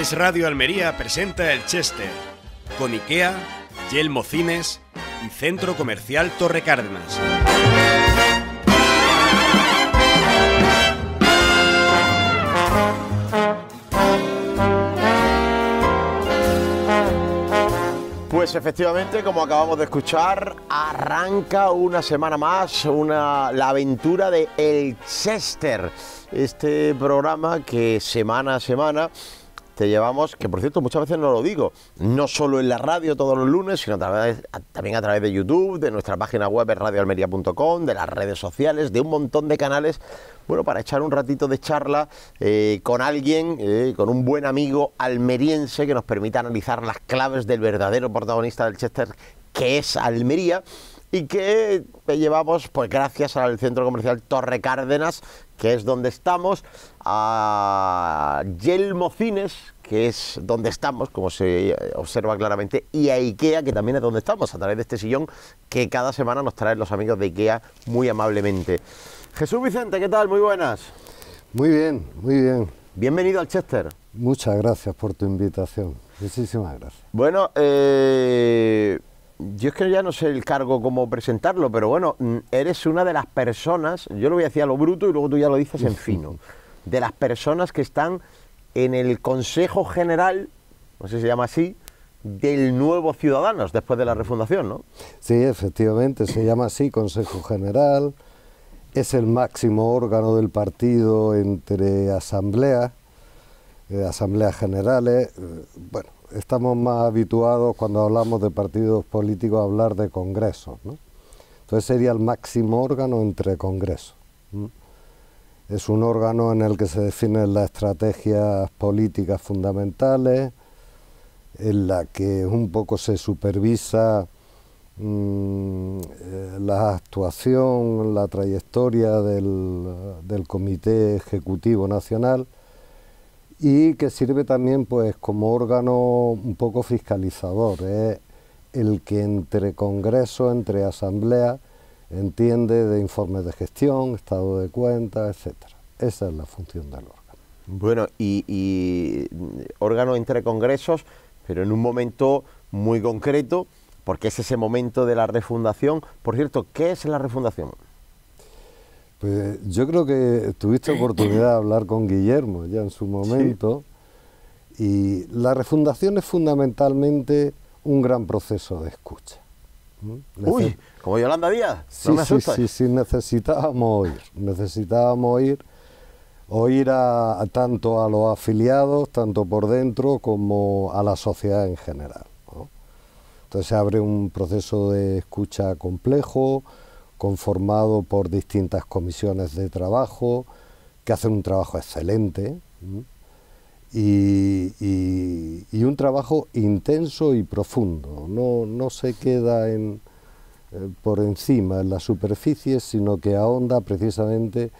Es Radio Almería presenta El Chester con IKEA, Yelmo Cines y Centro Comercial Torre Cárdenas. Pues efectivamente, como acabamos de escuchar, arranca una semana más una, la aventura de El Chester, este programa que semana a semana te llevamos, que por cierto muchas veces no lo digo, no solo en la radio todos los lunes, sino también a, través de YouTube, de nuestra página web radioalmería.com, de las redes sociales, de un montón de canales, bueno, para echar un ratito de charla eh, con alguien, eh, con un buen amigo almeriense que nos permita analizar las claves del verdadero protagonista del Chester, que es Almería y que llevamos, pues gracias al centro comercial Torre Cárdenas, que es donde estamos, a Yelmo que es donde estamos, como se observa claramente, y a IKEA, que también es donde estamos, a través de este sillón que cada semana nos traen los amigos de IKEA muy amablemente. Jesús Vicente, ¿qué tal? Muy buenas. Muy bien, muy bien. Bienvenido al Chester. Muchas gracias por tu invitación. Muchísimas gracias. Bueno, eh yo es que ya no sé el cargo cómo presentarlo, pero bueno, mm, eres una de las personas, yo lo voy a decir a lo bruto y luego tú ya lo dices en fino, de las personas que están en el Consejo General, no sé si se llama así, del nuevo Ciudadanos después de la refundación, ¿no? Sí, efectivamente, se llama así Consejo General, es el máximo órgano del partido entre asambleas asambleas generales. Eh, bueno, estamos más habituados cuando hablamos de partidos políticos a hablar de congresos. ¿no? Entonces sería el máximo órgano entre congresos. Es un órgano en el que se definen las estrategias políticas fundamentales, en la que un poco se supervisa mm, eh, la actuación, la trayectoria del, del Comité Ejecutivo Nacional y que sirve también pues como órgano un poco fiscalizador. Es ¿eh? el que entre congreso, entre asamblea, entiende de informes de gestión, estado de cuentas, etcétera. Esa es la función del órgano. Bueno, y, y órgano entre congresos, pero en un momento muy concreto, porque es ese momento de la refundación. Por cierto, ¿qué es la refundación? Pues yo creo que tuviste oportunidad de hablar con Guillermo ya en su momento y la refundación es fundamentalmente un gran proceso de escucha. Uy, como Yolanda Díaz. Sí, sí, sí, necesitábamos oír, necesitábamos oír, a, tanto a los afiliados, tanto por dentro como a la sociedad en general. Entonces se abre un proceso de escucha complejo, conformado por distintas comisiones de trabajo que hacen un trabajo excelente y, un trabajo intenso y profundo. No, no se queda eh, por encima, en la superficie, sino que ahonda precisamente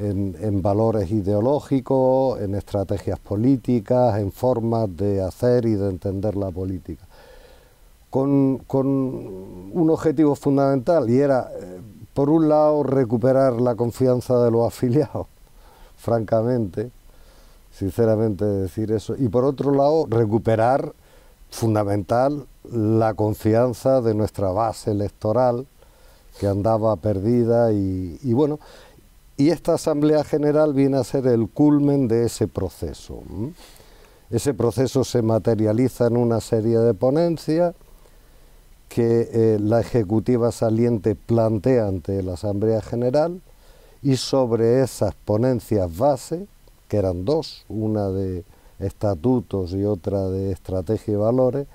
en valores ideológicos, en estrategias políticas, en formas de hacer y de entender la política con, un objetivo fundamental y era, eh, por un lado, recuperar la confianza de los afiliados, francamente, sinceramente decir eso, y por otro lado, recuperar, fundamental, la confianza de nuestra base electoral que andaba perdida y bueno, y esta Asamblea General viene a ser el culmen de ese proceso. Ese proceso se materializa en una serie de ponencias que eh, la Ejecutiva saliente plantea ante la Asamblea General y sobre esas ponencias base, que eran dos, una de estatutos y otra de estrategia y valores,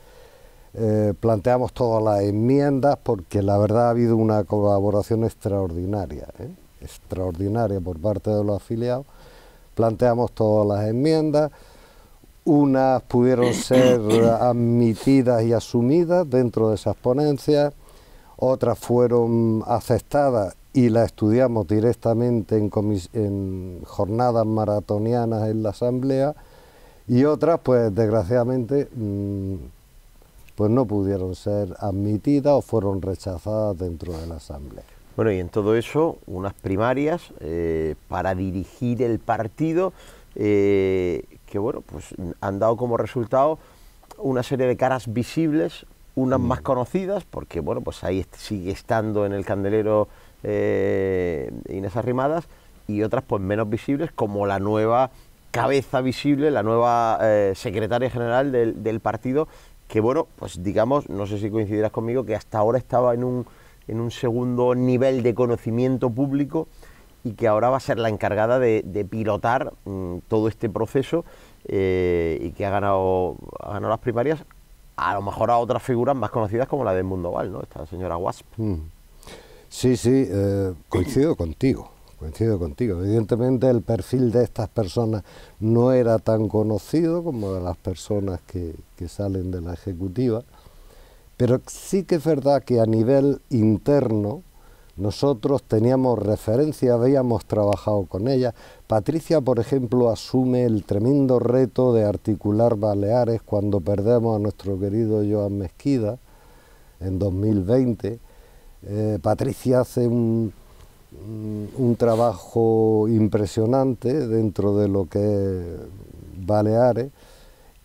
eh, planteamos todas las enmiendas porque la verdad ha habido una colaboración extraordinaria, ¿eh? extraordinaria por parte de los afiliados. Planteamos todas las enmiendas, unas pudieron ser admitidas y asumidas dentro de esas ponencias, otras fueron aceptadas y las estudiamos directamente en, en, jornadas maratonianas en la Asamblea, y otras, pues desgraciadamente, mm, pues no pudieron ser admitidas o fueron rechazadas dentro de la Asamblea. Bueno, y en todo eso, unas primarias eh, para dirigir el partido. Eh, que bueno, pues han dado como resultado una serie de caras visibles, unas más conocidas, porque bueno, pues ahí sigue estando en el candelero eh, Inés Arrimadas, y otras pues menos visibles, como la nueva cabeza visible, la nueva eh, secretaria general del, partido, que bueno, pues digamos, no sé si coincidirás conmigo, que hasta ahora estaba en un, en un segundo nivel de conocimiento público, y que ahora va a ser la encargada de, pilotar mm, todo este proceso eh, y que ha ganado, ha ganado las primarias, a lo mejor a otras figuras más conocidas como la de Mundo Val, ¿no? Esta señora Wasp. Mm. Sí, sí, eh, coincido contigo, coincido contigo. Evidentemente el perfil de estas personas no era tan conocido como de las personas que, que salen de la ejecutiva, pero sí que es verdad que a nivel interno, nosotros teníamos referencia, habíamos trabajado con ella. Patricia, por ejemplo, asume el tremendo reto de articular Baleares cuando perdemos a nuestro querido Joan Mezquida en 2020. Eh, Patricia hace un, trabajo impresionante dentro de lo que es Baleares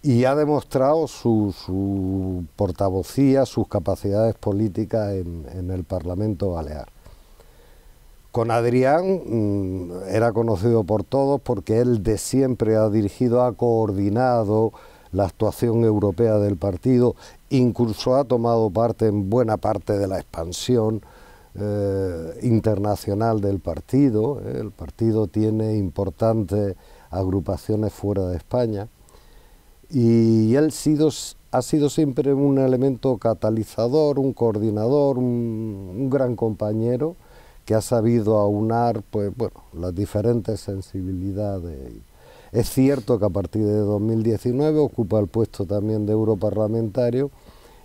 y ha demostrado su, portavocía, sus capacidades políticas en el Parlamento Balear con Adrián mm, era conocido por todos porque él de siempre ha dirigido, ha coordinado la actuación europea del partido, incluso ha tomado parte en buena parte de la expansión eh, internacional del partido. Eh. el partido tiene importantes agrupaciones fuera de España y él sido, ha sido siempre un elemento catalizador, un coordinador, un gran compañero que ha sabido aunar pues, bueno, las diferentes sensibilidades. Es cierto que a partir de 2019 ocupa el puesto también de europarlamentario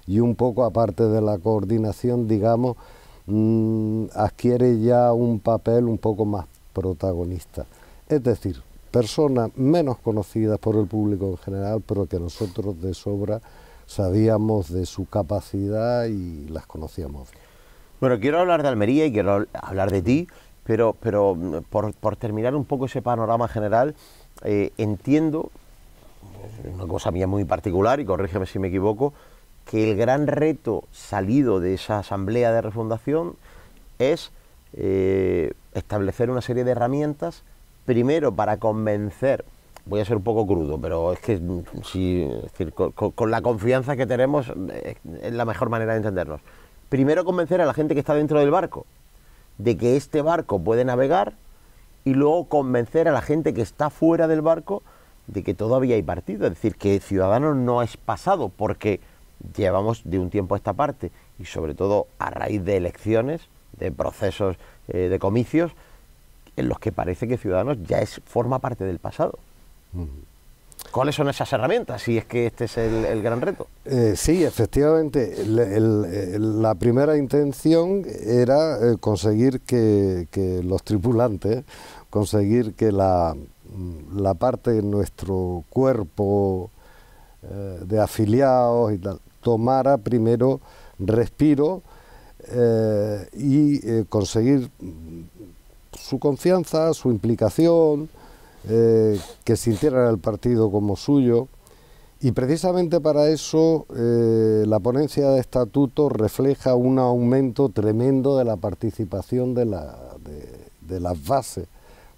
y un poco aparte de la coordinación, digamos, mm, adquiere ya un papel un poco más protagonista. Es decir, personas menos conocidas por el público en general, pero que nosotros de sobra sabíamos de su capacidad y las conocíamos bien. Bueno, quiero hablar de Almería y quiero hablar de ti, pero, pero mm, por, terminar un poco ese panorama general, eh, entiendo, una cosa mía muy particular, y corrígeme si me equivoco, que el gran reto salido de esa asamblea de refundación es eh, establecer una serie de herramientas, primero para convencer, voy a ser un poco crudo, pero es que mm, si, con, la confianza que tenemos eh, es la mejor manera de entendernos primero convencer a la gente que está dentro del barco de que este barco puede navegar y luego convencer a la gente que está fuera del barco de que todavía hay partido, es decir, que Ciudadanos no es pasado porque llevamos de un tiempo a esta parte y sobre todo a raíz de elecciones, de procesos eh, de comicios, en los que parece que Ciudadanos ya es, forma parte del pasado. ¿Cuáles son esas herramientas? Si es que este es el, gran reto. Eh, sí, efectivamente. la primera intención era eh, conseguir que, los tripulantes, conseguir que la, mm, parte de nuestro cuerpo eh, de afiliados y tal, tomara primero respiro y conseguir mm, su confianza, su implicación eh, que sintieran el partido como suyo. Y precisamente para eso eh, la ponencia de estatuto refleja un aumento tremendo de la participación de, las bases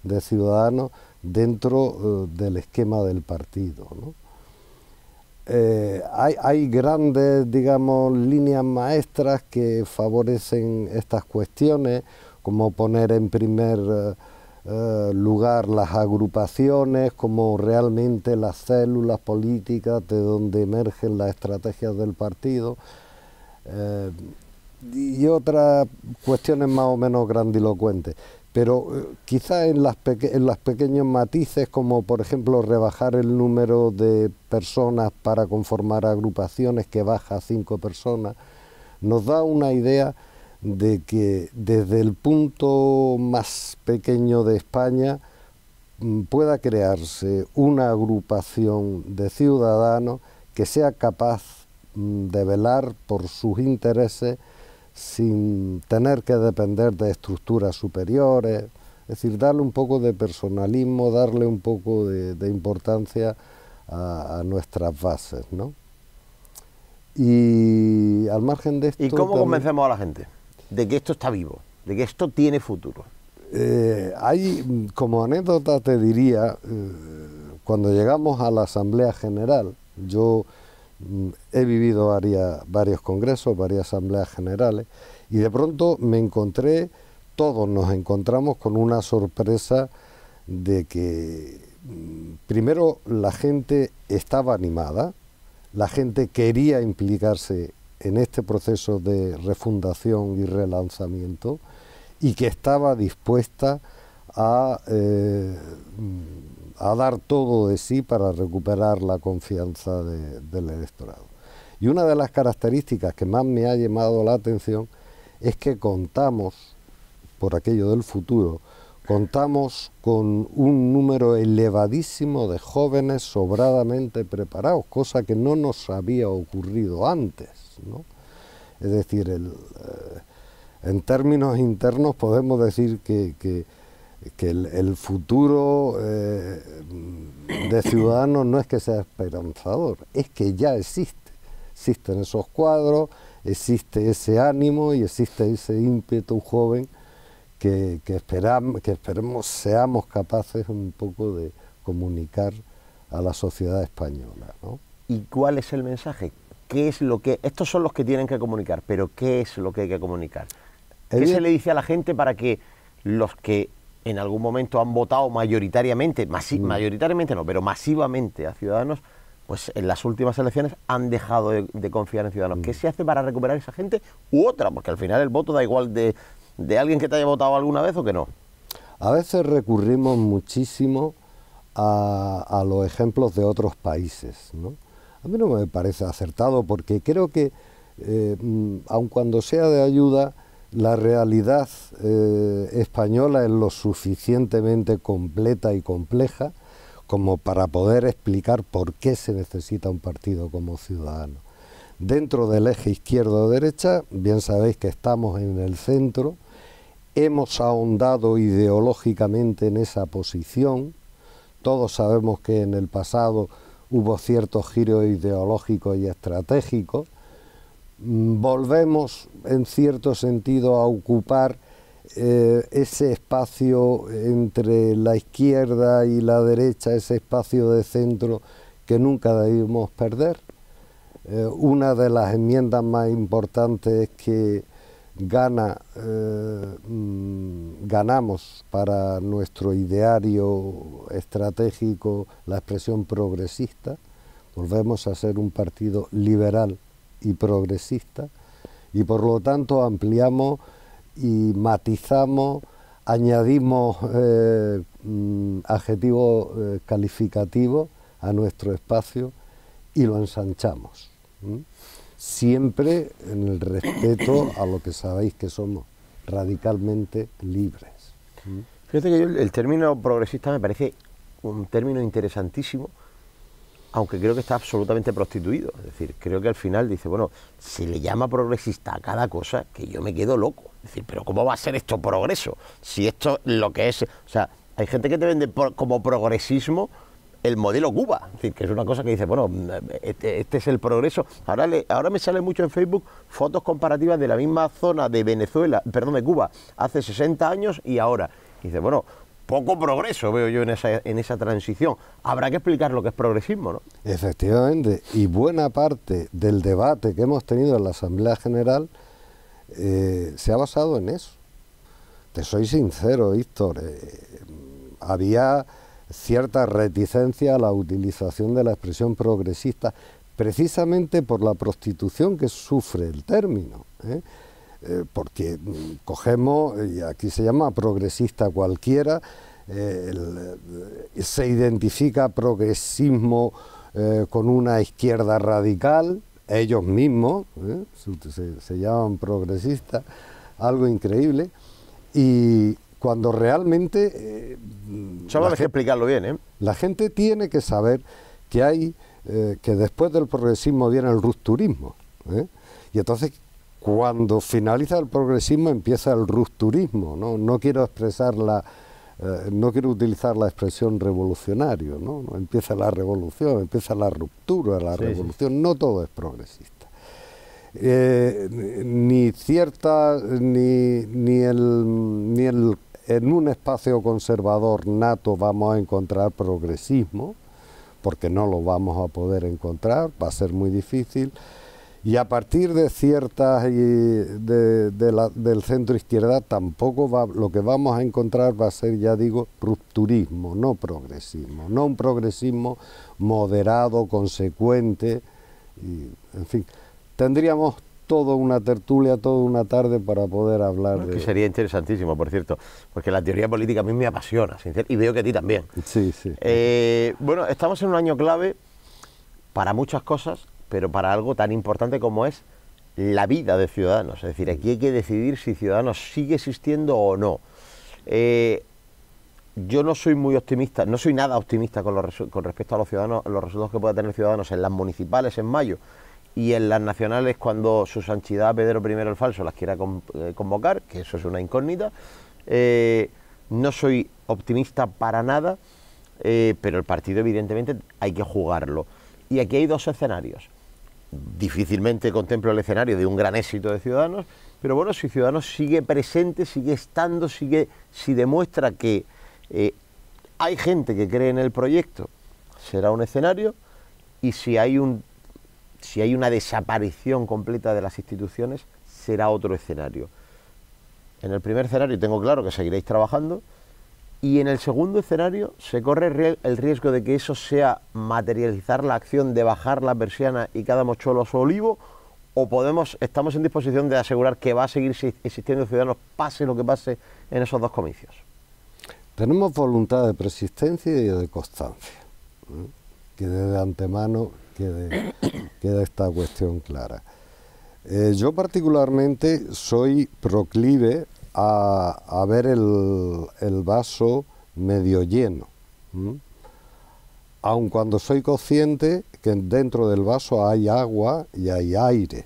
de ciudadanos dentro eh, del esquema del partido. hay, grandes, digamos, líneas maestras que favorecen estas cuestiones, como poner en primer eh, lugar las agrupaciones, como realmente las células políticas de donde emergen las estrategias del partido. Eh, y otras cuestiones más o menos grandilocuentes. Pero eh, quizá en, las en los pequeños matices, como por ejemplo rebajar el número de personas para conformar agrupaciones, que baja a cinco personas, nos da una idea de que desde el punto más pequeño de España mm, pueda crearse una agrupación de ciudadanos que sea capaz mm, de velar por sus intereses sin tener que depender de estructuras superiores, es decir, darle un poco de personalismo, darle un poco de, importancia a, nuestras bases, ¿no? Y al margen de esto... ¿Y cómo convencemos a la gente? de que esto está vivo, de que esto tiene futuro. Eh, hay, mm, como anécdota te diría, eh, cuando llegamos a la Asamblea General, yo mm, he vivido varios congresos, varias asambleas generales, y de pronto me encontré, todos nos encontramos con una sorpresa de que mm, primero la gente estaba animada, la gente quería implicarse en este proceso de refundación y relanzamiento y que estaba dispuesta a, eh, dar todo de sí para recuperar la confianza del electorado. Y una de las características que más me ha llamado la atención es que contamos, por aquello del futuro, contamos con un número elevadísimo de jóvenes sobradamente preparados, cosa que no nos había ocurrido antes. Es decir, eh, en términos internos podemos decir que, el, futuro eh, de Ciudadanos no es que sea esperanzador, es que ya existe. Existen esos cuadros, existe ese ánimo y existe ese ímpetu joven que, que esperemos seamos capaces un poco de comunicar a la sociedad española. ¿Y cuál es el mensaje? qué es lo que... Estos son los que tienen que comunicar, pero ¿qué es lo que hay que comunicar? ¿Qué se le dice a la gente para que los que en algún momento han votado mayoritariamente, mm. mayoritariamente no, pero masivamente a Ciudadanos, pues en las últimas elecciones han dejado de, confiar en Ciudadanos. ¿Qué mm. se hace para recuperar esa gente u otra? Porque al final el voto da igual de, alguien que te haya votado alguna vez o que no. A veces recurrimos muchísimo a, a los ejemplos de otros países, ¿no? A mí no me parece acertado porque creo que, eh, mm, aun cuando sea de ayuda, la realidad eh, española es lo suficientemente completa y compleja como para poder explicar por qué se necesita un partido como ciudadano. Dentro del eje izquierdo-derecha, bien sabéis que estamos en el centro, hemos ahondado ideológicamente en esa posición, todos sabemos que en el pasado hubo ciertos giros ideológicos y estratégicos. Mm, volvemos, en cierto sentido, a ocupar eh, ese espacio entre la izquierda y la derecha, ese espacio de centro que nunca debimos perder. Eh, una de las enmiendas más importantes es que eh, mm, ganamos para nuestro ideario estratégico la expresión progresista, volvemos a ser un partido liberal y progresista y por lo tanto ampliamos y matizamos, añadimos eh, mm, adjetivos eh, calificativos a nuestro espacio y lo ensanchamos siempre en el respeto a lo que sabéis que somos, radicalmente libres. ¿Mm? Fíjate que yo el término progresista me parece un término interesantísimo, aunque creo que está absolutamente prostituido. Es decir, creo que al final dice, bueno, si le llama progresista a cada cosa que yo me quedo loco. Es decir, pero ¿cómo va a ser esto progreso? Si esto lo que es... O sea, hay gente que te vende como progresismo el modelo Cuba, que es una cosa que dice, bueno, este, este es el progreso. Ahora, ahora me sale mucho en Facebook fotos comparativas de la misma zona de Venezuela, perdón, de Cuba, hace 60 años y ahora. dice, bueno, poco progreso veo yo en esa, transición. Habrá que explicar lo que es progresismo, ¿no? Efectivamente, y buena parte del debate que hemos tenido en la Asamblea General eh, se ha basado en eso. Te soy sincero, Víctor, eh, había cierta reticencia a la utilización de la expresión progresista, precisamente por la prostitución que sufre el término. ¿eh? Eh, porque mm, cogemos, y aquí se llama progresista cualquiera, eh, se identifica progresismo con una izquierda radical, ellos mismos se, llaman progresistas, algo increíble, y, cuando realmente... Eh, que explicarlo bien, ¿eh? La gente tiene que saber que hay, eh, que después del progresismo viene el rupturismo. ¿eh? Y entonces cuando finaliza el progresismo empieza el rupturismo. No, quiero expresar la... no quiero utilizar la expresión revolucionario, ¿no? Empieza la revolución, empieza la ruptura, la revolución, no todo es progresista. ni cierta, ni, ni, el, ni el en un espacio conservador nato vamos a encontrar progresismo, porque no lo vamos a poder encontrar, va a ser muy difícil. Y a partir de ciertas del centro izquierda tampoco va, lo que vamos a encontrar va a ser, ya digo, rupturismo, no progresismo, no un progresismo moderado, consecuente, en fin. Tendríamos toda una tertulia, toda una tarde para poder hablar de... Que sería interesantísimo, por cierto, porque la teoría política a mí me apasiona, sinceramente, y veo que a ti también. Sí, sí. Eh, bueno, estamos en un año clave para muchas cosas, pero para algo tan importante como es la vida de Ciudadanos. Es decir, aquí hay que decidir si Ciudadanos sigue existiendo o no. Eh, yo no soy muy optimista, no soy nada optimista con, con respecto a los ciudadanos, los resultados que pueda tener Ciudadanos en las municipales en mayo y en las nacionales cuando su Sanchidad... Pedro I el Falso las quiera eh, convocar, que eso es una incógnita. Eh, no soy optimista para nada, eh, pero el partido evidentemente hay que jugarlo. Y aquí hay dos escenarios. Difícilmente contemplo el escenario de un gran éxito de Ciudadanos, pero bueno, si Ciudadanos sigue presente, sigue estando, sigue, si demuestra que hay gente que cree en el proyecto, será un escenario, y si hay un si hay una desaparición completa de las instituciones, será otro escenario. En el primer escenario tengo claro que seguiréis trabajando y en el segundo escenario se corre el riesgo de que eso sea materializar la acción de bajar la persiana y cada mochuelo a su olivo o podemos estamos en disposición de asegurar que va a seguir existiendo ciudadanos pase lo que pase en esos dos comicios. Tenemos voluntad de persistencia y de constancia, ¿eh? que desde antemano queda esta cuestión clara. Eh, yo particularmente soy proclive a, ver el, el, vaso medio lleno, aun cuando soy consciente que dentro del vaso hay agua y hay aire.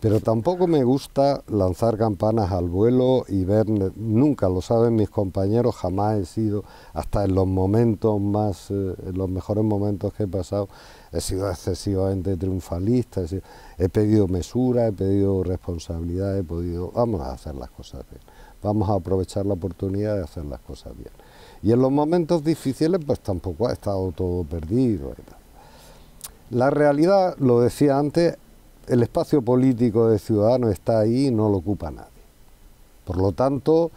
Pero tampoco me gusta lanzar campanas al vuelo y ver, nunca lo saben mis compañeros, jamás he sido, hasta en los momentos más, eh, en los mejores momentos que he pasado, he sido excesivamente triunfalista, he, pedido mesura, he pedido responsabilidad, he podido, vamos a hacer las cosas bien, vamos a aprovechar la oportunidad de hacer las cosas bien. Y en los momentos difíciles pues tampoco ha estado todo perdido. La realidad, lo decía antes, el espacio político de Ciudadanos está ahí y no lo ocupa nadie. Por lo tanto,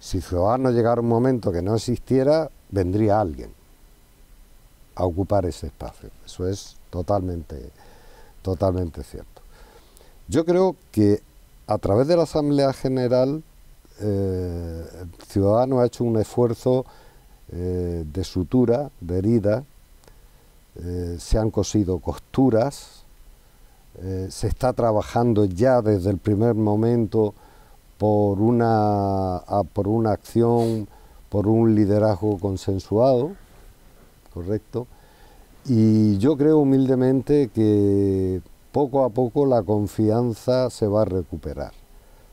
si Ciudadanos llegara un momento que no existiera, vendría alguien a ocupar ese espacio. Eso es totalmente, totalmente cierto. Yo creo que a través de la Asamblea General, eh, Ciudadanos ha hecho un esfuerzo eh, de sutura, de herida, eh, se han cosido costuras, eh, se está trabajando ya desde el primer momento por una, por una acción, por un liderazgo consensuado, ¿correcto? Y yo creo humildemente que poco a poco la confianza se va a recuperar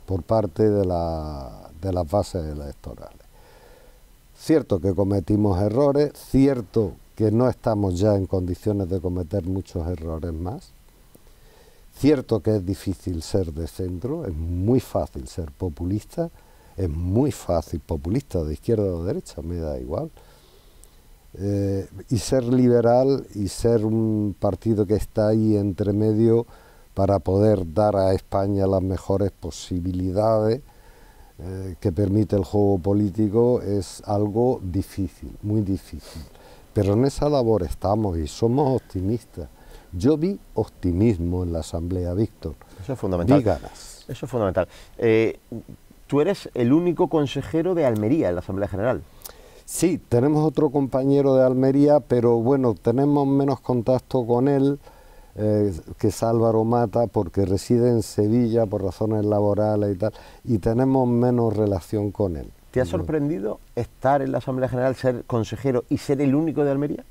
por parte de las bases electorales. Cierto que cometimos errores, cierto que no estamos ya en condiciones de cometer muchos errores más, Cierto que es difícil ser de centro, es muy fácil ser populista, es muy fácil populista de izquierda o derecha, me da igual. Eh, y ser liberal y ser un partido que está ahí entre medio para poder dar a España las mejores posibilidades eh, que permite el juego político es algo difícil, muy difícil. Pero en esa labor estamos y somos optimistas. Yo vi optimismo en la Asamblea, Víctor. Eso es fundamental. Eso es fundamental. Eh, tú eres el único consejero de Almería en la Asamblea General. Sí, tenemos otro compañero de Almería, pero bueno, tenemos menos contacto con él, eh, que es Álvaro Mata, porque reside en Sevilla por razones laborales y tal, y tenemos menos relación con él. ¿Te ha sorprendido estar en la Asamblea General, ser consejero y ser el único de Almería?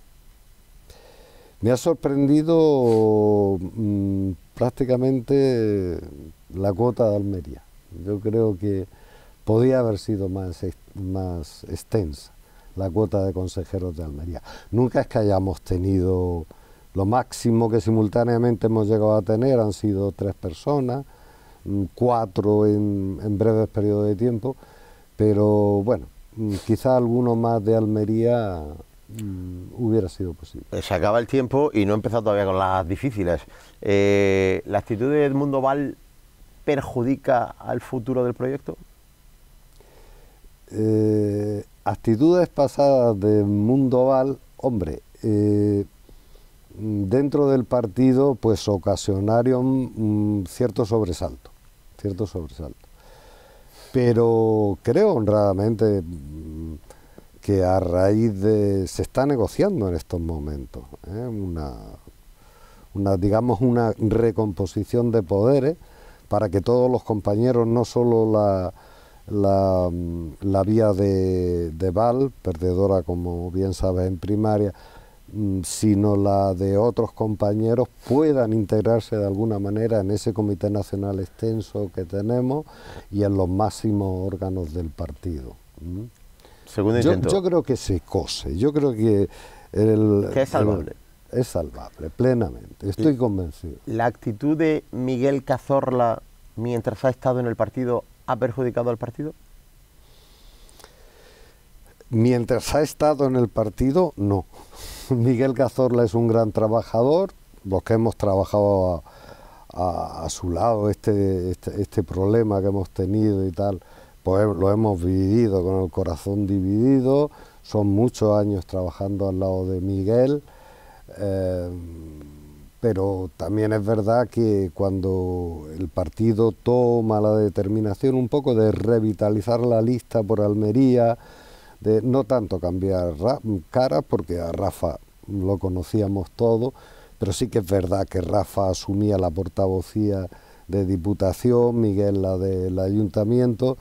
Me ha sorprendido mm, prácticamente la cuota de Almería. Yo creo que podía haber sido más, más extensa la cuota de consejeros de Almería. Nunca es que hayamos tenido, lo máximo que simultáneamente hemos llegado a tener han sido tres personas, mm, cuatro en, en breves periodos de tiempo, pero bueno, mm, quizá alguno más de Almería Mm, hubiera sido posible. Se acaba el tiempo y no he empezado todavía con las difíciles. Eh, ¿La actitud de Edmundo Val perjudica al futuro del proyecto? Eh, actitudes pasadas de mundo Val, hombre, eh, dentro del partido pues ocasionaron mm, cierto sobresalto, cierto sobresalto. Pero creo honradamente... Mm, que a raíz de se está negociando en estos momentos ¿eh? una, digamos una recomposición de poderes para que todos los compañeros no solo la la, mm, vía de, Val, perdedora como bien sabes en primaria, mm, sino la de otros compañeros puedan integrarse de alguna manera en ese comité nacional extenso que tenemos y en los máximos órganos del partido yo, creo que se cose, yo creo que... El, que es salvable. es salvable, plenamente, estoy convencido. ¿La actitud de Miguel Cazorla mientras ha estado en el partido ha perjudicado al partido? Mientras ha estado en el partido, no. Miguel Cazorla es un gran trabajador, los que hemos trabajado a, su lado este, este, este, problema que hemos tenido y tal, pues lo hemos vivido con el corazón dividido, son muchos años trabajando al lado de Miguel, eh, pero también es verdad que cuando el partido toma la determinación un poco de revitalizar la lista por Almería, de no tanto cambiar cara porque a Rafa lo conocíamos todo, pero sí que es verdad que Rafa asumía la portavocía de Diputación, Miguel la del Ayuntamiento,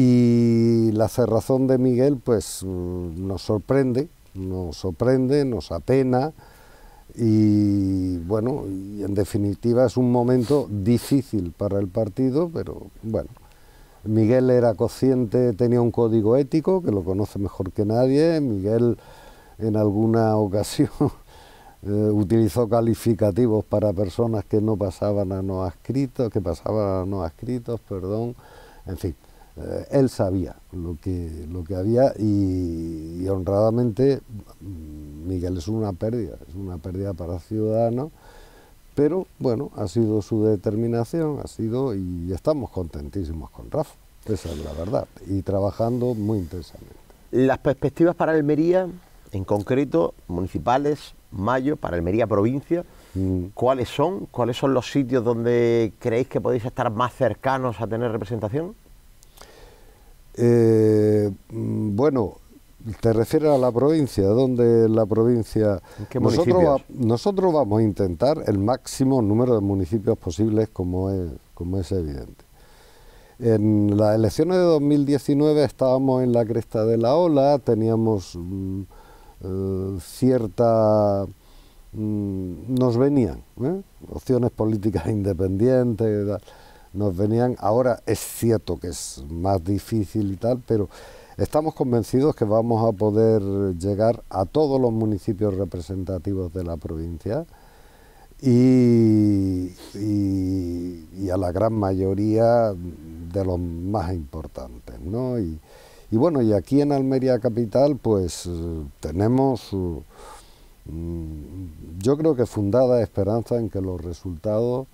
y la cerrazón de Miguel pues mm, nos sorprende, nos sorprende, nos apena y bueno, en definitiva es un momento difícil para el partido, pero bueno, Miguel era consciente, tenía un código ético que lo conoce mejor que nadie, Miguel en alguna ocasión eh, utilizó calificativos para personas que no pasaban a no adscritos, que pasaban a no escritos, perdón, en fin. Eh, él sabía lo que, lo que había y, honradamente Miguel es una pérdida, es una pérdida para Ciudadanos, pero bueno, ha sido su determinación, ha sido y estamos contentísimos con Rafa, esa es la verdad, y trabajando muy intensamente. Las perspectivas para Almería, en concreto, municipales, mayo, para Almería provincia, mm. ¿Cuáles son? ¿Cuáles son los sitios donde creéis que podéis estar más cercanos a tener representación? Eh, mm, bueno, te refieres a la provincia, donde la provincia... nosotros, nosotros vamos a intentar el máximo número de municipios posibles, como es, como es evidente. En las elecciones de 2019 estábamos en la cresta de la ola, teníamos mm, eh, cierta... Mm, nos venían ¿eh? opciones políticas independientes nos venían. Ahora es cierto que es más difícil y tal, pero estamos convencidos que vamos a poder llegar a todos los municipios representativos de la provincia y, a la gran mayoría de los más importantes. Y, y bueno, y aquí en Almería Capital pues eh, tenemos... Eh, mm, yo creo que fundada esperanza en que los resultados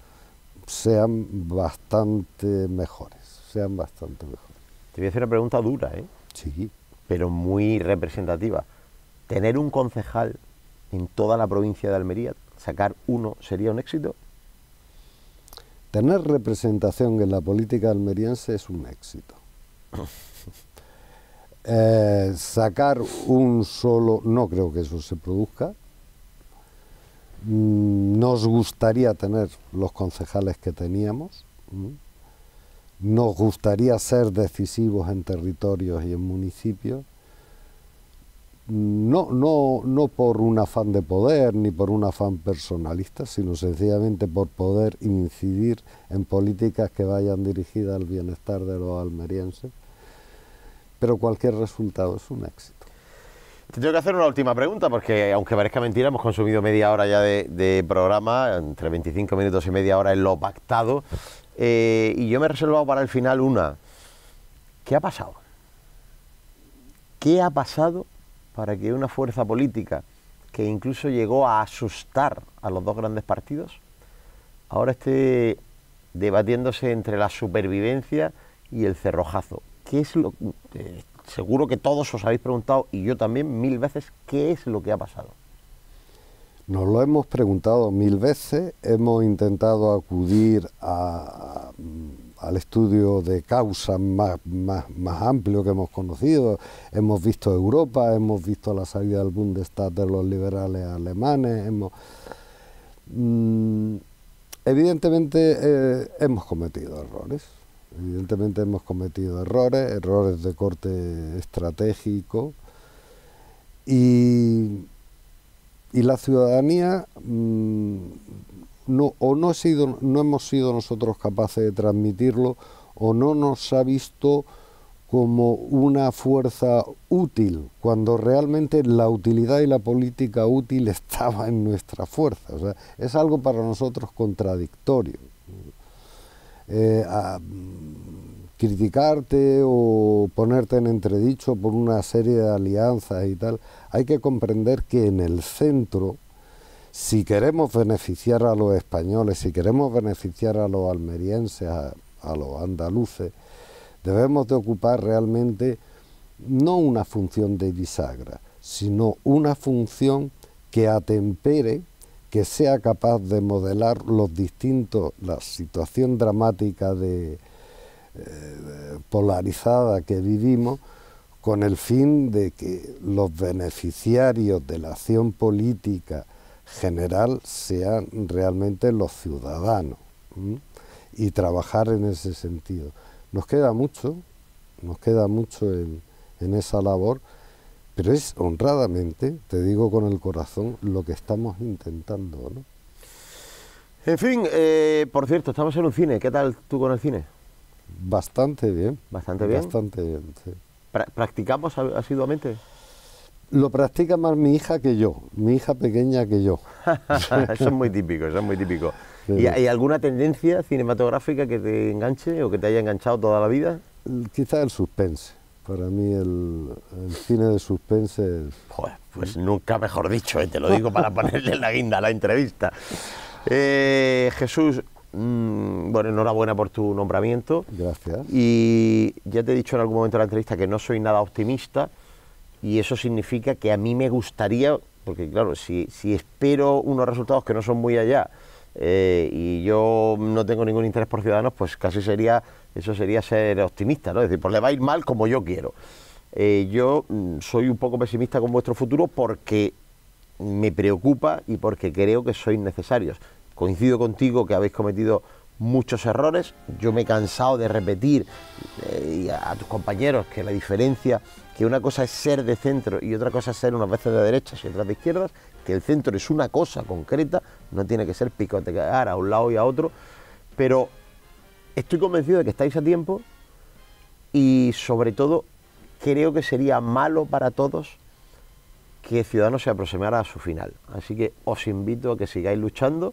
sean bastante mejores, sean bastante mejores. Te voy a hacer una pregunta dura, ¿eh? Sí. Pero muy representativa. ¿Tener un concejal en toda la provincia de Almería, sacar uno, sería un éxito? Tener representación en la política almeriense es un éxito. Eh, sacar un solo, no creo que eso se produzca, Mm, nos gustaría tener los concejales que teníamos, nos gustaría ser decisivos en territorios y en municipios, no, no, no por un afán de poder ni por un afán personalista, sino sencillamente por poder incidir en políticas que vayan dirigidas al bienestar de los almerienses, pero cualquier resultado es un éxito tengo que hacer una última pregunta porque, aunque parezca mentira, hemos consumido media hora ya de, programa, entre 25 minutos y media hora en lo pactado, eh, y yo me he reservado para el final una. ¿Qué ha pasado? ¿Qué ha pasado para que una fuerza política que incluso llegó a asustar a los dos grandes partidos, ahora esté debatiéndose entre la supervivencia y el cerrojazo? ¿Qué es lo, eh, Seguro que todos os habéis preguntado, y yo también mil veces, qué es lo que ha pasado. Nos lo hemos preguntado mil veces, hemos intentado acudir mm, al estudio de causas más, más, amplio que hemos conocido, hemos visto Europa, hemos visto la salida del Bundestag de los liberales alemanes, mm, evidentemente eh, hemos cometido errores, Evidentemente hemos cometido errores, errores de corte estratégico y, la ciudadanía mm, no, o no, hemos sido nosotros capaces de transmitirlo o no nos ha visto como una fuerza útil, cuando realmente la utilidad y la política útil estaba en nuestra fuerza. es algo para nosotros contradictorio. Eh, a, mm, criticarte o ponerte en entredicho por una serie de alianzas y tal, hay que comprender que en el centro, si queremos beneficiar a los españoles, si queremos beneficiar a los almerienses, a, a los andaluces, debemos de ocupar realmente no una función de bisagra, sino una función que atempere que sea capaz de modelar los distintos, la situación dramática eh, de, polarizada que vivimos, con el fin de que los beneficiarios de la acción política general sean realmente los ciudadanos y trabajar en ese sentido. Nos queda mucho, nos queda mucho en esa labor pero es honradamente, te digo con el corazón, lo que estamos intentando. ¿no? En fin, eh, por cierto, estamos en un cine. ¿Qué tal tú con el cine? Bastante bien. ¿Bastante bien? Bastante bien, sí. ¿Practicamos asiduamente? Lo practica más mi hija que yo, mi hija pequeña que yo. eso es muy típico, eso es muy típico. ¿Y hay alguna tendencia cinematográfica que te enganche o que te haya enganchado toda la vida? Quizás el suspense. Para mí el, cine de suspense... Pues pues nunca mejor dicho, eh, te lo digo para ponerle la guinda a la entrevista. Eh, Jesús, mm, bueno, enhorabuena por tu nombramiento. Gracias. Y ya te he dicho en algún momento de la entrevista que no soy nada optimista y eso significa que a mí me gustaría, porque claro, si, si espero unos resultados que no son muy allá eh, y yo no tengo ningún interés por Ciudadanos, pues casi sería eso sería ser optimista, ¿no? Es decir, pues le va a ir mal como yo quiero. Eh, yo mm, soy un poco pesimista con vuestro futuro porque me preocupa y porque creo que sois necesarios. Coincido contigo que habéis cometido muchos errores. Yo me he cansado de repetir eh, a tus compañeros que la diferencia, que una cosa es ser de centro y otra cosa es ser unas veces de derechas y otras de izquierdas, que el centro es una cosa concreta, no tiene que ser picotear a un lado y a otro, pero Estoy convencido de que estáis a tiempo y sobre todo creo que sería malo para todos que Ciudadanos se aproximara a su final. Así que os invito a que sigáis luchando,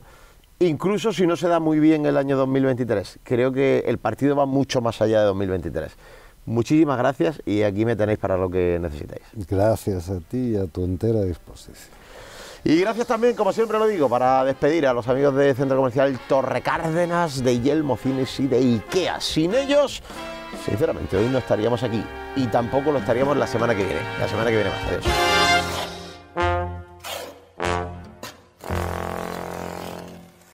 incluso si no se da muy bien el año 2023. Creo que el partido va mucho más allá de 2023. Muchísimas gracias y aquí me tenéis para lo que necesitáis. Gracias a ti y a tu entera disposición. Y gracias también, como siempre lo digo, para despedir a los amigos de Centro Comercial Torre Cárdenas, de Yelmo Cines y de IKEA. Sin ellos, sinceramente, hoy no estaríamos aquí y tampoco lo estaríamos la semana que viene. La semana que viene más. Adiós.